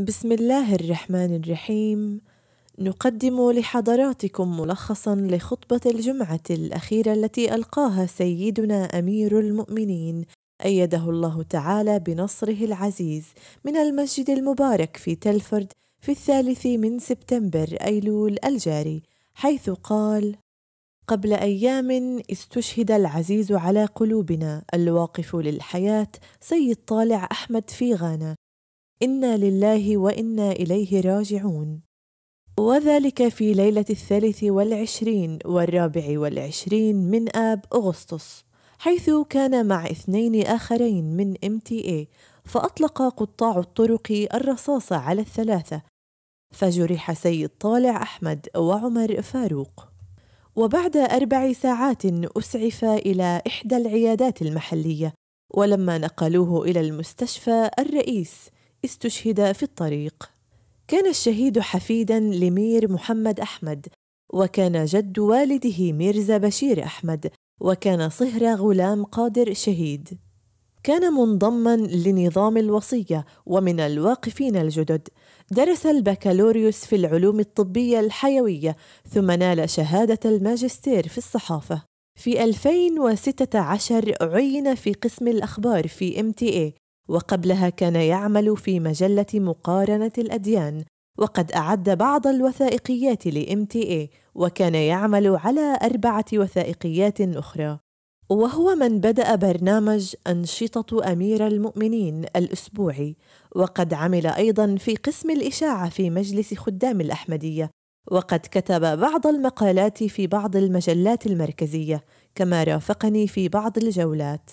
بسم الله الرحمن الرحيم نقدم لحضراتكم ملخصا لخطبة الجمعة الأخيرة التي ألقاها سيدنا أمير المؤمنين أيده الله تعالى بنصره العزيز من المسجد المبارك في تلفورد في الثالث من سبتمبر أيلول الجاري حيث قال قبل ايام استشهد العزيز على قلوبنا الواقف للحياه سيد طالع احمد في غانا انا لله وانا اليه راجعون وذلك في ليله الثالث والعشرين والرابع والعشرين من اب اغسطس حيث كان مع اثنين اخرين من ام تي اي فاطلق قطاع الطرق الرصاص على الثلاثه فجرح سيد طالع احمد وعمر فاروق وبعد اربع ساعات اسعف الى احدى العيادات المحليه ولما نقلوه الى المستشفى الرئيس استشهد في الطريق كان الشهيد حفيدا لمير محمد أحمد وكان جد والده ميرزا بشير أحمد وكان صهر غلام قادر شهيد كان منضما لنظام الوصية ومن الواقفين الجدد درس البكالوريوس في العلوم الطبية الحيوية ثم نال شهادة الماجستير في الصحافة في 2016 عين في قسم الأخبار في MTA وقبلها كان يعمل في مجلة مقارنة الأديان وقد أعد بعض الوثائقيات لـ MTA، إيه، وكان يعمل على أربعة وثائقيات أخرى وهو من بدأ برنامج أنشطة أمير المؤمنين الأسبوعي وقد عمل أيضا في قسم الإشاعة في مجلس خدام الأحمدية وقد كتب بعض المقالات في بعض المجلات المركزية كما رافقني في بعض الجولات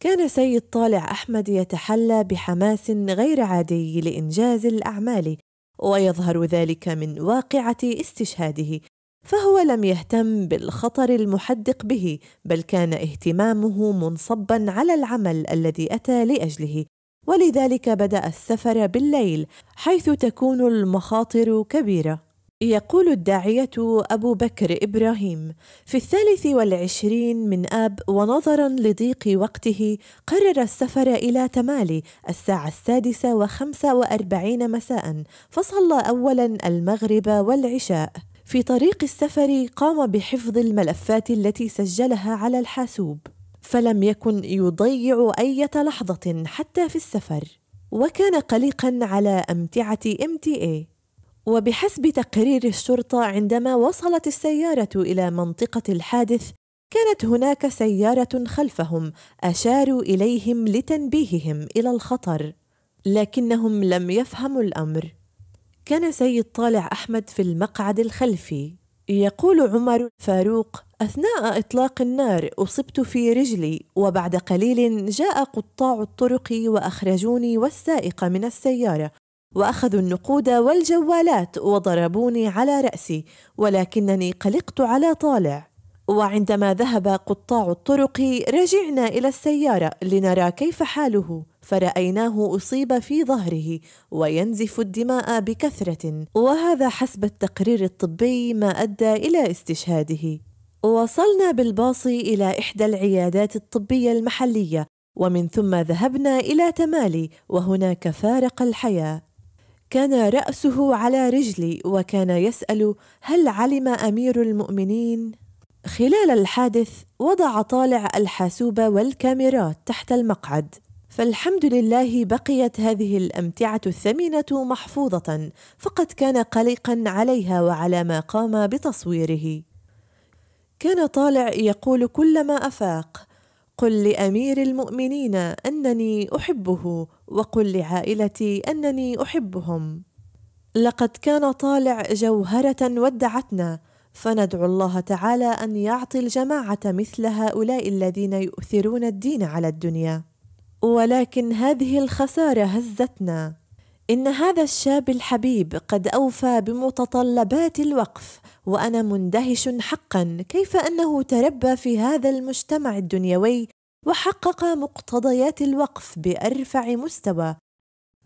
كان سيد طالع أحمد يتحلى بحماس غير عادي لإنجاز الأعمال ويظهر ذلك من واقعة استشهاده فهو لم يهتم بالخطر المحدق به بل كان اهتمامه منصبا على العمل الذي أتى لأجله ولذلك بدأ السفر بالليل حيث تكون المخاطر كبيرة يقول الداعية أبو بكر إبراهيم في الثالث والعشرين من آب ونظرا لضيق وقته قرر السفر إلى تمالي الساعة السادسة وخمسة وأربعين مساء فصلى أولا المغرب والعشاء في طريق السفر قام بحفظ الملفات التي سجلها على الحاسوب فلم يكن يضيع أي لحظة حتى في السفر وكان قلقا على أمتعة MTA وبحسب تقرير الشرطة عندما وصلت السيارة إلى منطقة الحادث كانت هناك سيارة خلفهم أشاروا إليهم لتنبيههم إلى الخطر لكنهم لم يفهموا الأمر كان سيد طالع أحمد في المقعد الخلفي يقول عمر فاروق أثناء إطلاق النار أصبت في رجلي وبعد قليل جاء قطاع الطرق وأخرجوني والسائق من السيارة واخذوا النقود والجوالات وضربوني على راسي ولكنني قلقت على طالع وعندما ذهب قطاع الطرق رجعنا الى السياره لنرى كيف حاله فرايناه اصيب في ظهره وينزف الدماء بكثره وهذا حسب التقرير الطبي ما ادى الى استشهاده وصلنا بالباص الى احدى العيادات الطبيه المحليه ومن ثم ذهبنا الى تمالي وهناك فارق الحياه كان رأسه على رجلي وكان يسأل هل علم أمير المؤمنين؟ خلال الحادث وضع طالع الحاسوب والكاميرات تحت المقعد فالحمد لله بقيت هذه الأمتعة الثمينة محفوظة فقد كان قلقا عليها وعلى ما قام بتصويره كان طالع يقول كلما أفاق قل لامير المؤمنين انني احبه وقل لعائلتي انني احبهم لقد كان طالع جوهره ودعتنا فندعو الله تعالى ان يعطي الجماعه مثل هؤلاء الذين يؤثرون الدين على الدنيا ولكن هذه الخساره هزتنا إن هذا الشاب الحبيب قد أوفى بمتطلبات الوقف وأنا مندهش حقا كيف أنه تربى في هذا المجتمع الدنيوي وحقق مقتضيات الوقف بأرفع مستوى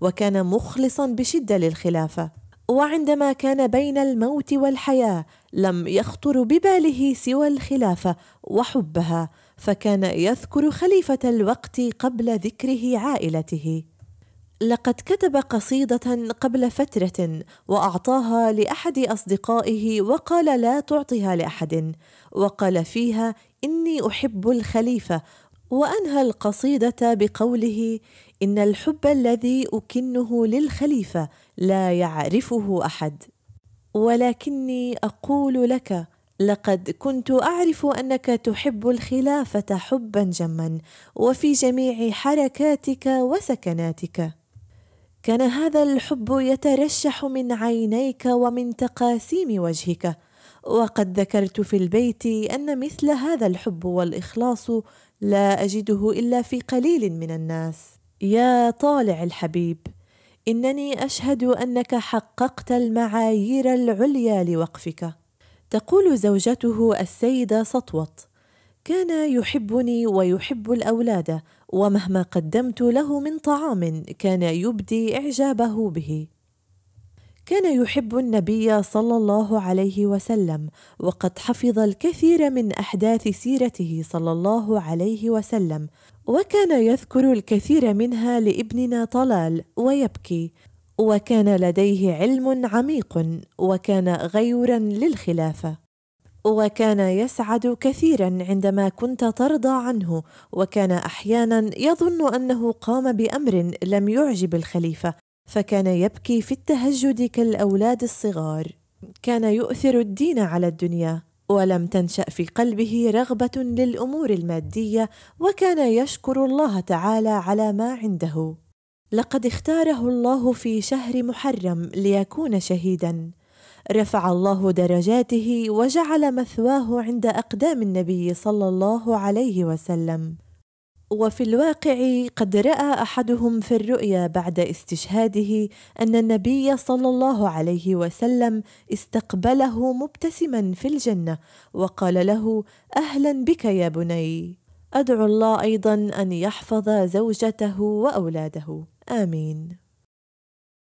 وكان مخلصا بشدة للخلافة وعندما كان بين الموت والحياة لم يخطر بباله سوى الخلافة وحبها فكان يذكر خليفة الوقت قبل ذكره عائلته لقد كتب قصيدة قبل فترة وأعطاها لأحد أصدقائه وقال لا تعطها لأحد وقال فيها إني أحب الخليفة وأنهى القصيدة بقوله إن الحب الذي أكنه للخليفة لا يعرفه أحد ولكني أقول لك لقد كنت اعرف انك تحب الخلافه حبا جما وفي جميع حركاتك وسكناتك كان هذا الحب يترشح من عينيك ومن تقاسيم وجهك وقد ذكرت في البيت ان مثل هذا الحب والاخلاص لا اجده الا في قليل من الناس يا طالع الحبيب انني اشهد انك حققت المعايير العليا لوقفك تقول زوجته السيده سطوت كان يحبني ويحب الاولاد ومهما قدمت له من طعام كان يبدي اعجابه به كان يحب النبي صلى الله عليه وسلم وقد حفظ الكثير من احداث سيرته صلى الله عليه وسلم وكان يذكر الكثير منها لابننا طلال ويبكي وكان لديه علم عميق وكان غيرا للخلافه وكان يسعد كثيرا عندما كنت ترضى عنه وكان احيانا يظن انه قام بامر لم يعجب الخليفه فكان يبكي في التهجد كالاولاد الصغار كان يؤثر الدين على الدنيا ولم تنشا في قلبه رغبه للامور الماديه وكان يشكر الله تعالى على ما عنده لقد اختاره الله في شهر محرم ليكون شهيدا رفع الله درجاته وجعل مثواه عند أقدام النبي صلى الله عليه وسلم وفي الواقع قد راى احدهم في الرؤيا بعد استشهاده ان النبي صلى الله عليه وسلم استقبله مبتسما في الجنه وقال له اهلا بك يا بني ادعو الله ايضا ان يحفظ زوجته واولاده امين